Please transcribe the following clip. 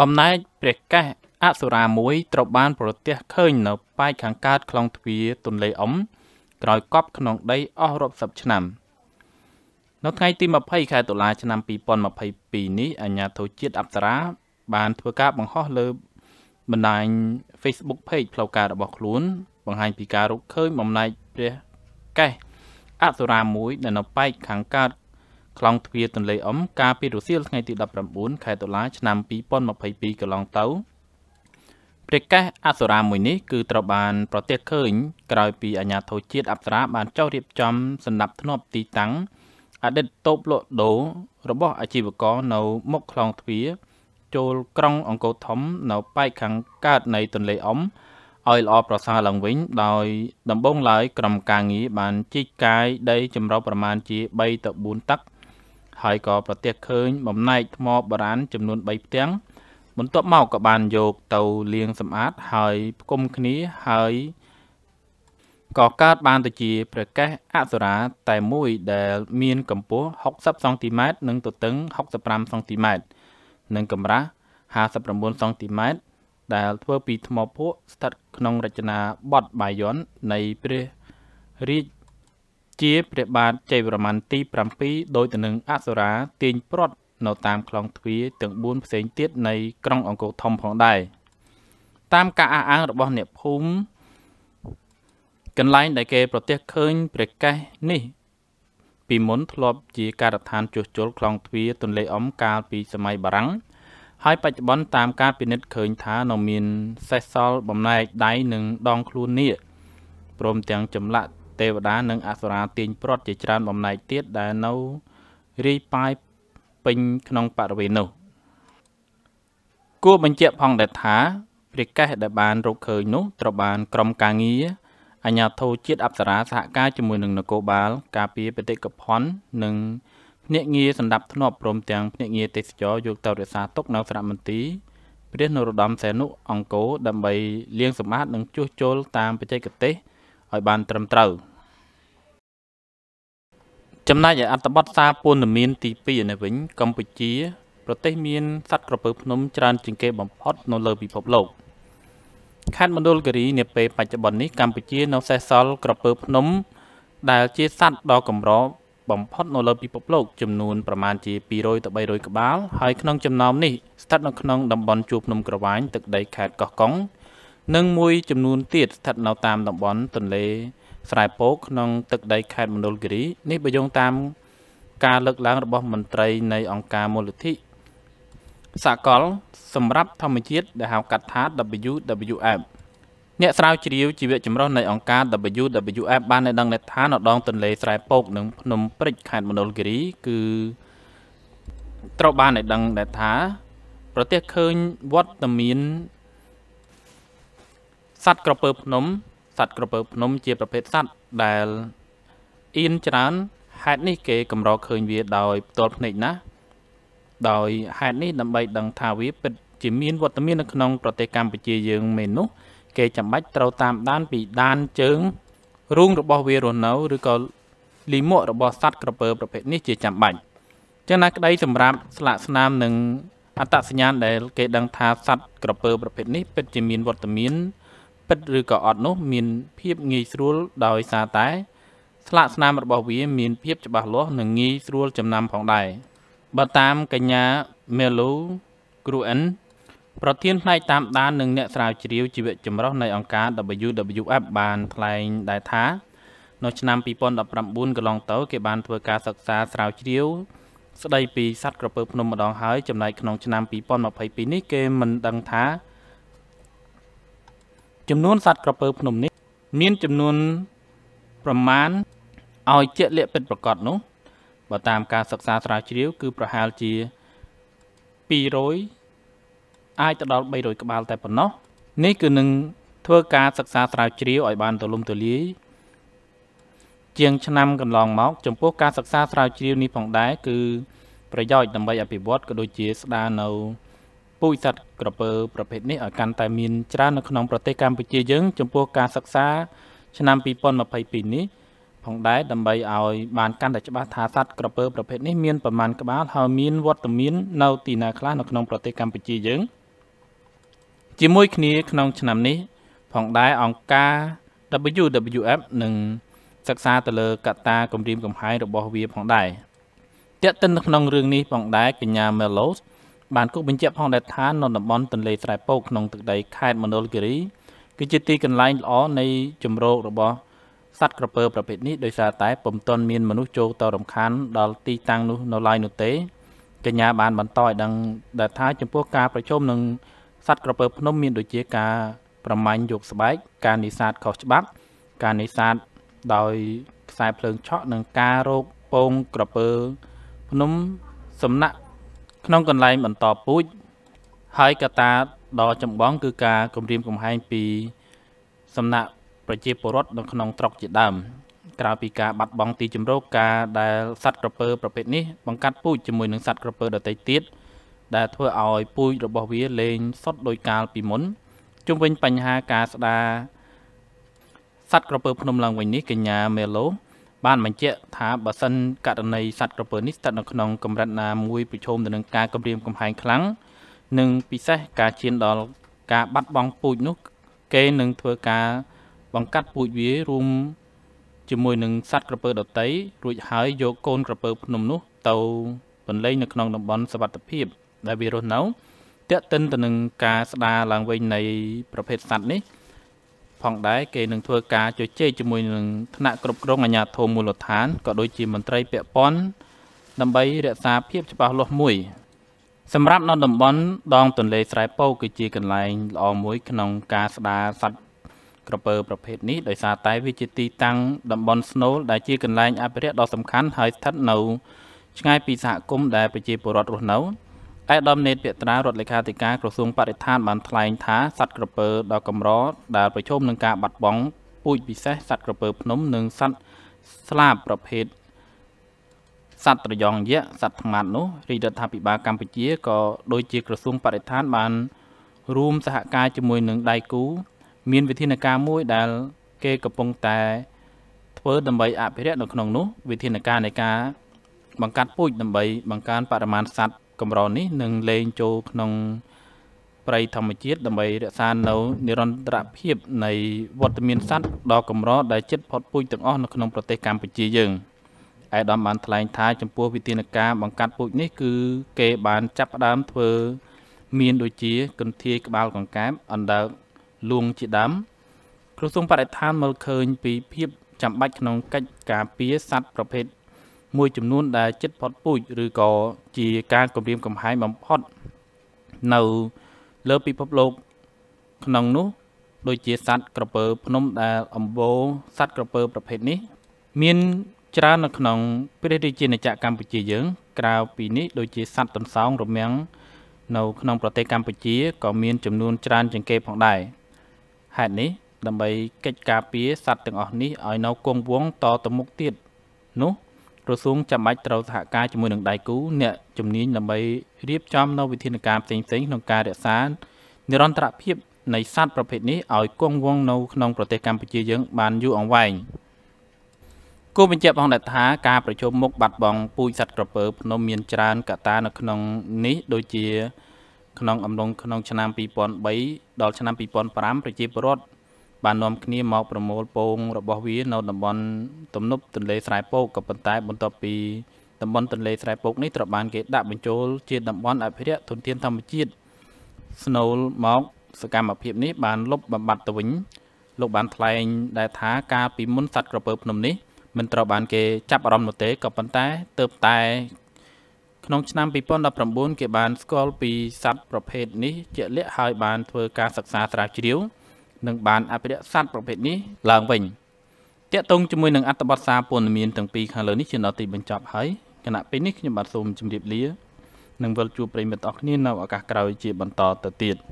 បំណែកព្រះកេសអសុរាមួយត្រូវបាន ប្រទះឃើញ នៅប៉ែកខាងកើតខ្លងទ្វារទន្លេអ៊ុំក្រោយកប់ក្នុងដីអស់រាប់សិបឆ្នាំ នៅថ្ងៃទី20ខែតុលាឆ្នាំ2022នេះអាជ្ញាធរជាតិអប្សរា បាន ធ្វើការបង្ហោះលើបណ្ដាញ Facebook Page ផ្លូវការរបស់ខ្លួន បង្ហាញពីការរកឃើញបំណែកព្រះកេសអសុរាមួយដែលនៅប៉ែកខាងកើតខ្លងទ្វារទន្លេអ៊ំកាលពីរសៀលថ្ងៃទី19ខែតុលាឆ្នាំ2022កន្លងទៅព្រះកេសអសរាមួយនេះគឺត្រូវបានប្រទេសឃើញ ក្រោយពីអាញាធរជាតិអប្សរាបានចុះរៀបចំសម្ដាប់ធ្នាប់ទីតាំងអតីតតូបលក់ដូររបស់អាជីវករនៅមុខខ្លងទ្វារចូលក្រុងអង្គរធំនៅប៉ែកខាងកើតនៃទន្លេអ៊ំឲ្យល្អប្រសើរឡើងវិញដោយដំបងឡើយក្រុមការងារបានជីកកាយដីចម្រុះប្រមាណជា3ទៅ4តឹកហើយក៏ប្រទះឃើញបំណែកថ្មបរានចំនួន3ផ្ទាំងបន្ទាប់មកក៏បានយកទៅលាងសម្អាត ហើយផ្គុំគ្នាហើយក៏កើតបានទៅជាព្រះកេសអសុរា តែមួយ ដែលមានកម្ពស់60សង់ទីម៉ែត្រនិងទទឹង65សង់ទីម៉ែត្រនិង កម្រាស់59សង់ទីម៉ែត្រដែល ធ្វើពីថ្មភក់ស្ថិតក្នុងរចនាបថបាយ័ននៃព្រះរាជជាព្រះបាទជ័យវរ្ម័នទី7ដោយទៅនឹងអសុរាទាញព្រាត់នៅតាមខ្លងទ្វារទាំង4ផ្សេងទៀតនៃក្រុងអង្គរធំផងដែរតាមការអះអាងរបស់អ្នកភូមិកន្លែងដែលគេប្រទះឃើញព្រះកេសនេះ ពីមុនធ្លាប់ជាការដ្ឋានជួសជុលខ្លងទ្វារទន្លេអុំកាលពីសម័យបារាំងហើយបច្ចុប្បន្នតាមការពិនិត្យឃើញថានៅមានសេសសល់បំណែកដៃនិងដងខ្លួននេះព្រមទាំងចម្លាក់ទេវតានិងអសុរាទាញព្រាត់ជាច្រើនបំណែកទៀតដែលនៅរាយប៉ាយពេញក្នុងបរិវេណនោះគួរបញ្ជាក់ផង ដែរថាព្រះកេសដែលបានរកឃើញនោះ ត្រូវបានក្រុមការងារអញ្ញាធិជាតិអប្សរាសហការជាមួយនឹងនគរបាលការពារបេតិកភណ្ឌនិងភ្នាក់ងារសម្ដាប់ធ្នាប់ព្រមទាំងភ្នាក់ងារទេសចរយកទៅរក្សាទុកនៅសារមន្ទីរព្រះនរោត្តមសីហនុអង្គរដើម្បីលាងសម្អាតនិងជួសជុលតាមបច្ចេកទេសឲ្យបានត្រឹមត្រូវចំណែកឯអត្ថបទសារព័ត៌មាន ទី2នេះវិញកម្ពុជា ប្រទេសមានសត្វក្រពើភ្នំច្រើនជាងគេបំផុតនៅលើពិភពលោកខេត្តមណ្ឌលគិរីនាពេលបច្ចុប្បន្ននេះកម្ពុជានៅសេសសល់ក្រពើ ភ្នំ ដែលជាសត្វដ៏កម្របំផុតនៅលើពិភពលោកចំនួនប្រមាណជា200ទៅ300ក្បាលហើយក្នុងចំណោមនេះស្ថិតនៅក្នុងតំបន់ជួរភ្នំក្រវ៉ាញទឹកដីខេត្តកោះកុងនិងមួយចំនួនទៀតស្ថិតនៅតាមតំបន់ទន្លេ ស្រែពកក្នុងទឹកដីខេត្តមណ្ឌលគិរីនេះបើយោងតាមការលើកឡើងរបស់មន្ត្រីនៃអង្គការមូលនិធិសកល សម្រាប់ធម្មជាតិដែលហៅកាត់ថា WWF អ្នកស្រាវជ្រាវជីវៈចម្រុះនៃអង្គការ WWF បាននៅដឹងថានៅដងទន្លេស្រែពកនិងភ្នំព្រិចខេត្តមណ្ឌលគិរីគឺត្រូវបានឲ្យដឹងដែលថា ប្រទេសឃើញវត្តមានសត្វក្រពើភ្នំសត្វក្រពើភ្នំជាប្រភេទសត្វដែលអៀនច្រើនហេតុនេះគេកម្រឃើញវាដោយផ្ទាល់ភ្នែកណាស់ដោយហេតុនេះដើម្បីដឹងថាវាពិតជាមានវត្តមាននៅក្នុងប្រទេសកម្ពុជាយើងមែននោះ គេចាំបាច់ត្រូវតាមដានពីដានជើងរូងរបស់វារស់នៅឬក៏លីមួករបស់សត្វក្រពើប្រភេទនេះជាចាំបាច់ចឹងណាក្តីសម្រាប់ស្លាកស្នាមនិងអត្តសញ្ញាណដែលគេដឹងថាសត្វក្រពើប្រភេទនេះពិតជាមានវត្តមានពិតឬក៏អត់នោះ មានភាពងាយស្រួលដោយសារតែ ស្លាកស្នាមរបស់វា មានភាពច្បាស់លាស់និងងាយស្រួលចំណាំផងដែរបើតាមកញ្ញា Melo Gruen ប្រធានផ្នែកតាមដាននិងអ្នកស្រាវជ្រាវជីវៈចម្រុះនៃអង្គការ WWF បានថ្លែងដែរថានៅឆ្នាំ2019កន្លងទៅគេបានធ្វើការសិក្សាស្រាវជ្រាវស្ដីពីសត្វក្រពើភ្នំម្ដងហើយចំណែកក្នុងឆ្នាំ2022នេះគេមិនដឹងថាចំនួនសត្វក្រពើភ្នំនេះ មាន ចំនួនប្រមាណឲ្យជាក់លាក់ពិតប្រាកដនោះបើតាមការសិក្សាស្រាវជ្រាវ គឺប្រហែលជា200អាចទៅដល់300ក្បាល តែប៉ុណ្ណោះនេះគឺនឹងធ្វើការសិក្សាស្រាវជ្រាវឲ្យបានទូលំទូលាយជាងឆ្នាំកន្លងមកចំពោះការសិក្សាស្រាវជ្រាវនេះផងដែរគឺប្រយោជន៍ដើម្បីអភិវឌ្ឍក៏ដូចជាស្ដារនៅពូជសត្វក្រពើប្រភេទនេះឲ្យកាន់តែមានច្រើននៅក្នុងប្រទេសកម្ពុជាយើងចំពោះការសិក្សាឆ្នាំ2022នេះផងដែរដើម្បីឲ្យបានកាន់តែច្បាស់ថាសត្វក្រពើប្រភេទនេះមានប្រមាណក្បាលហើយមានវត្តមាននៅទីណាខ្លះនៅក្នុងប្រទេសកម្ពុជាយើងជាមួយគ្នា ក្នុងឆ្នាំនេះ ផងដែរអង្គការ WWF នឹងសិក្សាទៅលើកត្តាគម្រាមកំហែងរបស់វា ផងដែរតែកតិនក្នុងរឿងនេះផងដែរកញ្ញា Melos បានគូបញ្ជាក់ផងដែរថានៅតំបន់ ទន្លេស្រែពកក្នុងទឹកដីខេត្តមណ្ឌលគិរីគឺជាទីកន្លែងល្អនៃជំរករបស់សត្វក្រពើប្រភេទនេះដោយសារតែពុំទាន់មានមនុស្សចូលទៅរំខានដល់ទីតាំងនោះនៅឡើយនោះទេកញ្ញាបានបន្តឲ្យដឹងដែលថាចំពោះការប្រជុំនឹងសត្វក្រពើភ្នំមានដូចជា ការ ប្រមាញ់យកស្បែកការនេសាទខុសច្បាប់ការនេសាទដោយខ្សែភ្លើងឆក់និងការរោគពងក្រពើ ភ្នំសំណាក់ក្នុងកន្លែងបន្តពូជហើយកត្តាដ៏ចម្បងគឺការគម្រាមកំហែងពីសំណាក់ប្រជាពលរដ្ឋនៅក្នុងត្រកជាដើមក្រៅពីការបាត់បង់ទីជម្រកការដែលសត្វក្រពើប្រភេទនេះបង្កាត់ពូជជាមួយនឹងសត្វក្រពើដទៃទៀតដែលធ្វើឲ្យពូជរបស់វាលែងសុទ្ធដោយកាលពីមុនជុំវិញបញ្ហាការស្ដារសត្វក្រពើភ្នំឡើងវិញនេះកញ្ញាមេឡូបានបញ្ជាក់ថាបើសិនករណីសត្វក្រពើនេះស្ថិតនៅក្នុងកម្រិតណាមួយប្រឈមទៅនឹងការគំរាមកំហែងខ្លាំងនិងពិសេសការឈានដល់ការបាត់បង់ពូជនោះគេនឹងធ្វើការបង្កាត់ពូជវារួមជាមួយនឹងសត្វក្រពើដតីរួចហើយយកកូនក្រពើភ្នំនោះ ទៅពន្លែងនៅក្នុងតំបន់សវត្ថិភាពដែលវារស់នៅតេតិនទៅនឹងការស្ដារឡើងវិញនៃ ប្រភេទសត្វនេះផងដែរគេនឹងធ្វើការជជែកជាមួយនឹងថ្នាក់គ្រប់គ្រងអាជ្ញាធរមូលដ្ឋានក៏ដូចជាមន្ត្រី ពាក់ព័ន្ធដើម្បីរក្សាភាពច្បាស់លាស់មួយ សម្រាប់នៅតំបន់ដងទន្លេស្រែពៅគឺជាកន្លែងល្អមួយក្នុងការស្ដារសត្វក្រពើប្រភេទនេះដោយសារតែវាជាទីតាំងតំបន់ស្នូលដែលជាកន្លែងអភិរក្សដ៏សំខាន់ហើយស្ថិតនៅឆ្ងាយពីសហគមន៍ដែលប្រជាពលរដ្ឋរស់នៅឯកឧត្តមនេតពាក្យត្រារដ្ឋលេខាធិការក្រសួងបរិស្ថានបានថ្លែងថាសត្វក្រពើដ៏កម្រដែលប្រឈមនឹងការបាត់បង់ពូជពិសេសសត្វក្រពើភ្នំនិងសត្វស្លាបប្រភេទសត្វត្រយ៉ងយក្សសត្វថ្មាតនោះរាជរដ្ឋាភិបាលកម្ពុជាក៏ដូចជាក្រសួងបរិស្ថានបាន រួមសហការជាមួយនឹងដៃគូ មានវិធានការមួយដែលគេកំពុងតែធ្វើដើម្បីអភិរក្សនៅក្នុងនោះវិធានការនៃការបង្កាត់ពូជដើម្បីបង្កើនបរិមាណសត្វកម្រនេះនឹងលែងចូលក្នុងប្រៃធម្មជាតិដើម្បីរក្សានៅនិរន្តរភាពនៃវត្តមានសត្វដ៏កម្រដែលជិតផុតពូជទាំងអស់នៅក្នុងប្រទេសកម្ពុជាយើងឯកឧត្តមបានថ្លែងថាចំពោះវិធានការបង្កាត់ពូជនេះគឺគេបានចាប់ផ្ដើមធ្វើមានដូចជាគន្ធាយក្បាលកង្កែបអណ្ដើកលួងជាដើមក្រសួងបរិស្ថានមើលឃើញពីភាពចាំបាច់ក្នុងកិច្ចការពារសត្វប្រភេទមួយចំនួនដែលចិត្តផុតពូជឬក៏ជាការគម្រាមកំហែងបំផុត នៅលើពិភពលោកក្នុងនោះដូចជាសัตว์ក្រពើភ្នំដែលអំបូរសัตว์ក្រពើប្រភេទនេះ មាន ច្រើននៅក្នុងព្រះរាជាណាចក្រកម្ពុជាយើង ក្រៅពីនេះដូចជាសัตว์ទន្សោងរមាំងនៅ ក្នុងប្រទេសកម្ពុជាក៏មានចំនួនច្រើនជាងគេផងដែរហេតុនេះ ដើម្បីកិច្ចការពារសัตว์ទាំងអស់នេះឲ្យនៅគង់វង្សតទៅមុខទៀតនោះក្រសួងចាំបាច់ត្រូវសហការជាមួយនឹងដៃគូអ្នកជំនាញដើម្បីរៀបចំ នៅវិធានការផ្សេងៗក្នុងការរក្សានិរន្តរភាព នៃសត្វប្រភេទនេះឲ្យគង់វង្សនៅក្នុងប្រទេសកម្ពុជាយើងបានយូរអង្វែងគូបញ្ជាក់ផងដែរថាការប្រជុំមុខបាត់បង់ពូជសត្វក្រពើភ្នំមានច្រើនកត្តា នៅក្នុងនេះដូចជា ក្នុងអំឡុងក្នុង ឆ្នាំ2003ដល់ឆ្នាំ2005ប្រជាពលរដ្ឋបាននាំគ្នាមកប្រមូលពងរបស់វានៅតំបន់ទំនប់ទន្លេស្រែពកក៏ប៉ុន្តែ បន្ទាប់ពីតំបន់ទន្លេស្រែពកនេះត្រូវបាន គេដាក់បញ្ចូលជាតំបន់អភិរក្សធនធានធម្មជាតិស្នូលមក សកម្មភាពនេះ បានលុបបំបាត់ទៅវិញលោកបាន ថ្លែងដែលថាការពីមុនសัตว์ក្រពើភ្នំនេះមិនត្រូវបាន គេចាប់អារម្មណ៍នោះទេក៏ប៉ុន្តែទៅតែក្នុងឆ្នាំ2019គេបានស្គាល់ពីសัตว์ប្រភេទនេះជាក់លាក់ហើយបានធ្វើការសិក្សាស្រាវជ្រាវជ្រាវនឹងបានអភិរក្សសត្វប្រភេទនេះឡើងវិញតាក់ទងជាមួយនឹងអត្ថបទសារព័ត៌មានទាំងពីរខាងលើនេះជាដល់ទីបញ្ចប់ហើយគណៈពេលនេះខ្ញុំបាទសូមជម្រាបលានឹងវិលជួបប្រិមិត្តអរគ្នានៅឱកាសក្រោយជាបន្តទៅទៀត។